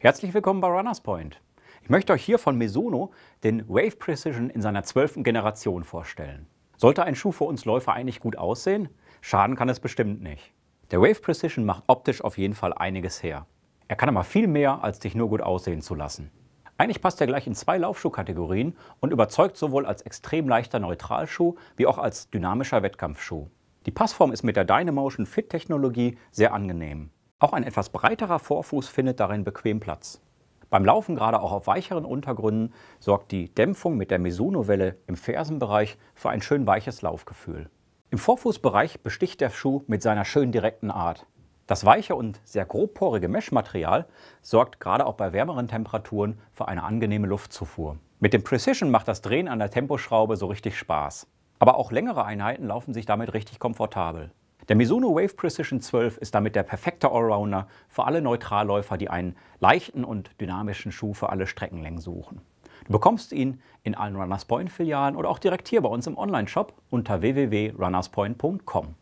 Herzlich willkommen bei Runners Point. Ich möchte euch hier von Mesono den Wave Precision in seiner zwölften Generation vorstellen. Sollte ein Schuh für uns Läufer eigentlich gut aussehen? Schaden kann es bestimmt nicht. Der Wave Precision macht optisch auf jeden Fall einiges her. Er kann aber viel mehr, als dich nur gut aussehen zu lassen. Eigentlich passt er gleich in zwei Laufschuhkategorien und überzeugt sowohl als extrem leichter Neutralschuh wie auch als dynamischer Wettkampfschuh. Die Passform ist mit der Dynamotion Fit-Technologie sehr angenehm. Auch ein etwas breiterer Vorfuß findet darin bequem Platz. Beim Laufen, gerade auch auf weicheren Untergründen, sorgt die Dämpfung mit der Mesuno-Welle im Fersenbereich für ein schön weiches Laufgefühl. Im Vorfußbereich besticht der Schuh mit seiner schön direkten Art. Das weiche und sehr grobporige Meshmaterial sorgt gerade auch bei wärmeren Temperaturen für eine angenehme Luftzufuhr. Mit dem Precision macht das Drehen an der Temposchraube so richtig Spaß. Aber auch längere Einheiten laufen sich damit richtig komfortabel. Der Misono Wave Precision 12 ist damit der perfekte Allrounder für alle Neutralläufer, die einen leichten und dynamischen Schuh für alle Streckenlängen suchen. Du bekommst ihn in allen Runners Point Filialen oder auch direkt hier bei uns im Onlineshop unter www.runnerspoint.com.